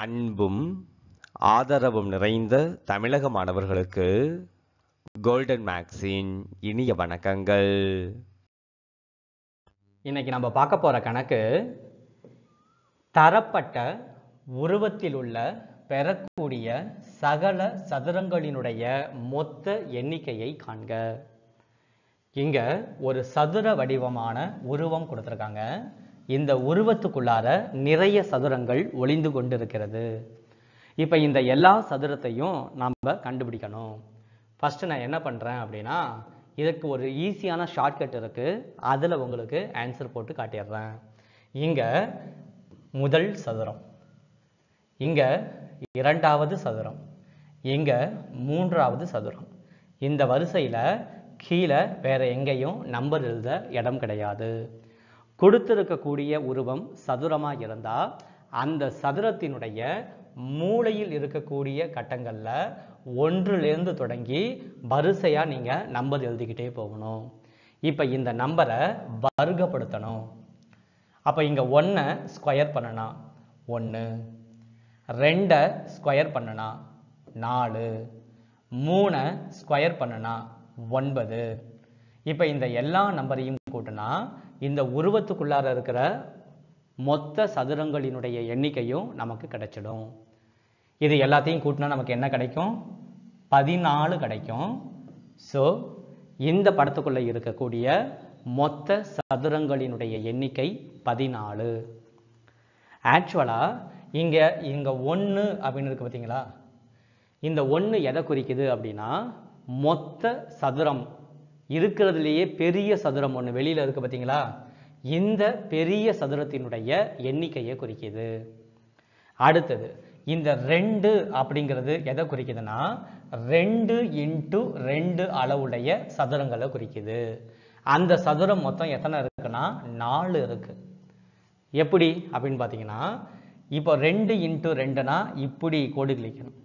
அன்பும் ஆதரவும் நிறைந்த தமிழக மாணவர்களுக்கு கோல்டன் மேக்ஸின் இனிய வணக்கங்கள் இன்னைக்கு நம்ம பார்க்க போற கணக்கு தரப்பட்ட உருவத்தில் உள்ள பெறக்கூடிய சகல சதுரங்களினுடைய மொத்த எண்ணிக்கையை காண்க இங்க ஒரு சதுர வடிவமான உருவம் கொடுத்துருக்காங்க இந்த உருவத்துக்குள்ளார நிறைய சதுரங்கள் ஒளிந்து கொண்டிருக்கிறது இப்போ இந்த எல்லா சதுரத்தையும் நாம் கண்டுபிடிக்கணும் ஃபஸ்ட்டு நான் என்ன பண்ணுறேன் அப்படின்னா இதுக்கு ஒரு ஈஸியான ஷார்ட்கட் இருக்குது அதில் உங்களுக்கு ஆன்சர் போட்டு காட்டிடுறேன் இங்கே முதல் சதுரம் இங்கே இரண்டாவது சதுரம் இங்கே மூன்றாவது சதுரம் இந்த வரிசையில் கீழே வேறு எங்கேயும் நம்பர் எழுத இடம் கிடையாது கொடுத்திருக்கக்கூடிய உருவம் சதுரமாக இருந்தால் அந்த சதுரத்தினுடைய மூளையில் இருக்கக்கூடிய கட்டங்களில் ஒன்றுலேருந்து தொடங்கி வரிசையாக நீங்கள் நம்பர் எழுதிக்கிட்டே போகணும் இப்போ இந்த நம்பரை வர்க்கப்படுத்தணும் அப்போ இங்கே ஒன்றை ஸ்கொயர் பண்ணனா ஒன்று ரெண்டை ஸ்கொயர் பண்ணனா நாலு மூணை ஸ்கொயர் பண்ணனா ஒன்பது இப்போ இந்த எல்லா நம்பரையும் கூட்டினா இந்த உருவத்துக்குள்ளார இருக்கிற மொத்த சதுரங்களினுடைய எண்ணிக்கையும் நமக்கு கிடைச்சிடும் இது எல்லாத்தையும் கூட்டினா நமக்கு என்ன கிடைக்கும் பதினாலு கிடைக்கும் ஸோ இந்த படத்துக்குள்ளே இருக்கக்கூடிய மொத்த சதுரங்களினுடைய எண்ணிக்கை பதினாலு ஆக்சுவலாக இங்கே இங்கே ஒன்று அப்படின்னு இருக்குது பார்த்தீங்களா இந்த ஒன்று எதை குறிக்குது அப்படின்னா மொத்த சதுரம் இருக்கிறதுலேயே பெரிய சதுரம் ஒன்று வெளியில் இருக்குது பார்த்தீங்களா இந்த பெரிய சதுரத்தினுடைய எண்ணிக்கையை குறிக்கிது அடுத்தது இந்த ரெண்டு அப்படிங்கிறது எதை குறிக்குதுன்னா ரெண்டு இன்ட்டு ரெண்டு அளவுடைய சதுரங்களை குறிக்குது அந்த சதுரம் மொத்தம் எத்தனை இருக்குன்னா நாலு இருக்குது எப்படி அப்படின்னு பார்த்தீங்கன்னா இப்போ ரெண்டு இன்ட்டு ரெண்டுனா இப்படி கோடு கிழிக்கணும்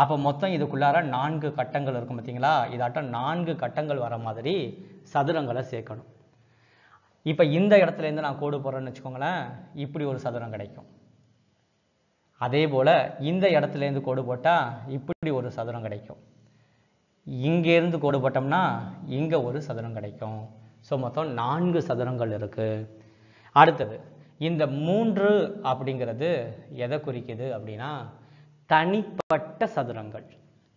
அப்போ மொத்தம் இதுக்குள்ளார நான்கு கட்டங்கள் இருக்கும் பார்த்தீங்களா இதாட்டம் நான்கு கட்டங்கள் வர மாதிரி சதுரங்களை சேர்க்கணும் இப்போ இந்த இடத்துலேருந்து நான் கோடு போடுறேன்னு வச்சுக்கோங்களேன் இப்படி ஒரு சதுரம் கிடைக்கும் அதே போல் இந்த இடத்துலேருந்து கோடு போட்டால் இப்படி ஒரு சதுரம் கிடைக்கும் இங்கேருந்து கோடு போட்டோம்னா இங்கே ஒரு சதுரம் கிடைக்கும் ஸோ மொத்தம் நான்கு சதுரங்கள் இருக்குது அடுத்தது இந்த மூன்று அப்படிங்கிறது எதை குறிக்குது அப்படின்னா தனிப்பட்ட சதுரங்கள்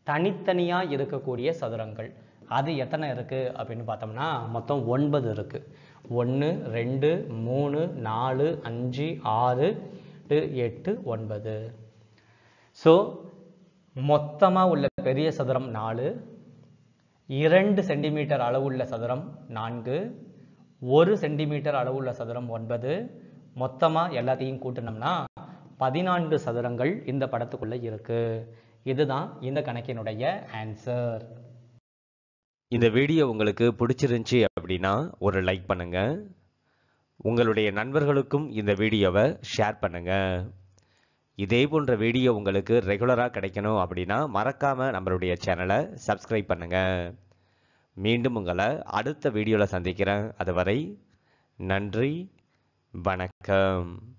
தனித்தனியாக இருக்கக்கூடிய சதுரங்கள் அது எத்தனை இருக்குது அப்படின்னு பார்த்தோம்னா மொத்தம் ஒன்பது இருக்குது ஒன்று ரெண்டு மூணு நாலு அஞ்சு ஆறு எட்டு ஒன்பது ஸோ மொத்தமாக உள்ள பெரிய சதுரம் நாலு இரண்டு சென்டிமீட்டர் அளவுள்ள சதுரம் நான்கு ஒரு சென்டிமீட்டர் அளவுள்ள சதுரம் ஒன்பது மொத்தமாக எல்லாத்தையும் கூட்டினோம்னா பதினான்கு சதுரங்கள் இந்த படத்துக்குள்ளே இருக்குது இதுதான் இந்த கணக்கினுடைய ஆன்சர் இந்த வீடியோ உங்களுக்கு பிடிச்சிருந்துச்சி அப்படின்னா ஒரு லைக் பண்ணுங்கள் உங்களுடைய நண்பர்களுக்கும் இந்த வீடியோவை ஷேர் பண்ணுங்கள் இதே போன்ற வீடியோ உங்களுக்கு ரெகுலராக கிடைக்கணும் அப்படின்னா மறக்காமல் நம்மளுடைய சேனலை சப்ஸ்கிரைப் பண்ணுங்கள் மீண்டும் உங்களை அடுத்த வீடியோவில் சந்திக்கிறேன் அதுவரை நன்றி வணக்கம்